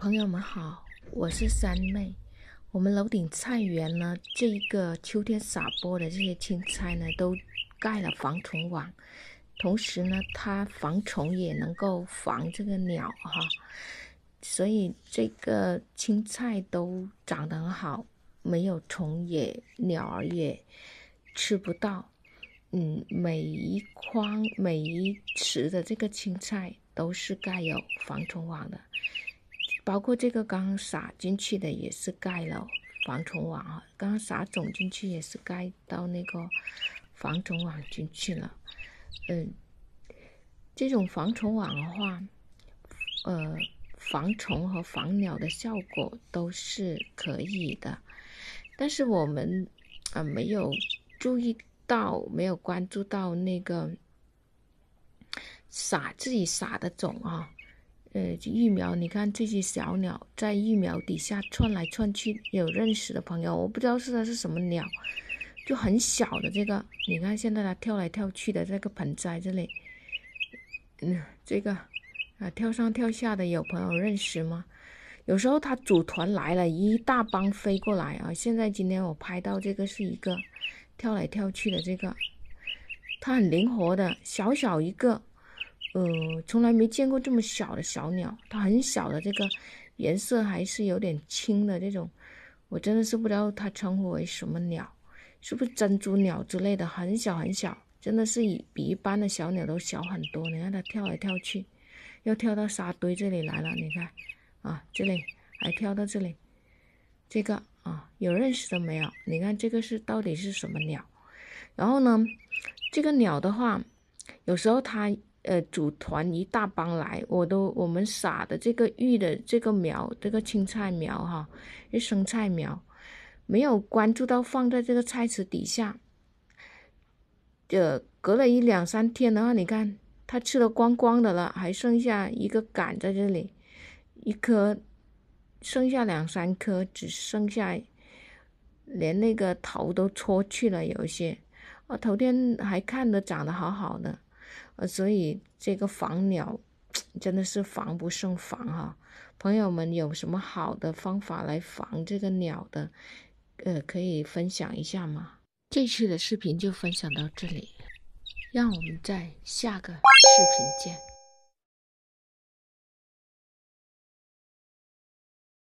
朋友们好，我是三妹。我们楼顶菜园呢，这一个秋天撒播的这些青菜呢，都盖了防虫网，同时呢，它防虫也能够防这个鸟哈。所以这个青菜都长得很好，没有虫也鸟儿也吃不到。嗯，每一筐每一池的这个青菜都是盖有防虫网的。包括这个刚撒进去的也是盖了防虫网啊，刚撒种进去也是盖到那个防虫网进去了。嗯，这种防虫网的话，呃，防虫和防鸟的效果都是可以的，但是我们啊没有注意到，没有关注到那个撒自己撒的种啊。呃，疫苗，你看这些小鸟在疫苗底下窜来窜去，有认识的朋友，我不知道是它是什么鸟，就很小的这个，你看现在它跳来跳去的这个盆栽这里，嗯，这个啊，跳上跳下的，有朋友认识吗？有时候它组团来了一大帮飞过来啊，现在今天我拍到这个是一个跳来跳去的这个，它很灵活的，小小一个。呃，从来没见过这么小的小鸟，它很小的这个颜色还是有点青的这种，我真的是不知道它称呼为什么鸟，是不是珍珠鸟之类的？很小很小，真的是比一般的小鸟都小很多。你看它跳来跳去，又跳到沙堆这里来了。你看啊，这里还跳到这里，这个啊，有认识的没有？你看这个是到底是什么鸟？然后呢，这个鸟的话，有时候它。呃，组团一大帮来，我都我们撒的这个玉的这个苗，这个青菜苗哈，一生菜苗，没有关注到放在这个菜池底下，呃，隔了一两三天的话，你看它吃的光光的了，还剩下一个杆在这里，一颗，剩下两三颗，只剩下连那个头都戳去了，有一些，我头天还看的长得好好的。呃，所以这个防鸟真的是防不胜防哈。朋友们有什么好的方法来防这个鸟的，呃，可以分享一下吗？这次的视频就分享到这里，让我们在下个视频见。